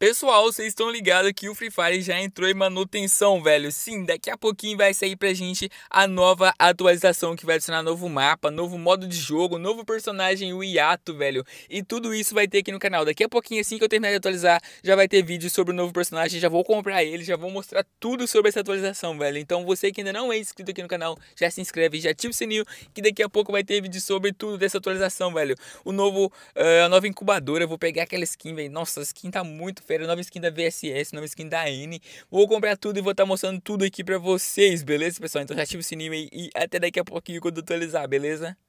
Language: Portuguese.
Pessoal, vocês estão ligados que o Free Fire já entrou em manutenção, velho. Sim, daqui a pouquinho vai sair pra gente a nova atualização que vai adicionar novo mapa, novo modo de jogo, novo personagem, o Yato, velho. E tudo isso vai ter aqui no canal. Daqui a pouquinho, assim que eu terminar de atualizar, já vai ter vídeo sobre o novo personagem. Já vou comprar ele, já vou mostrar tudo sobre essa atualização, velho. Então você que ainda não é inscrito aqui no canal, já se inscreve, já ativa o sininho, que daqui a pouco vai ter vídeo sobre tudo dessa atualização, velho. O novo, uh, a nova incubadora, eu vou pegar aquela skin, velho. Nossa, a skin tá muito quinta-feira, nova skin da VSS, nova skin da N. Vou comprar tudo e vou estar tá mostrando tudo aqui pra vocês, beleza, pessoal? Então já ativa o sininho aí e até daqui a pouquinho quando atualizar, beleza?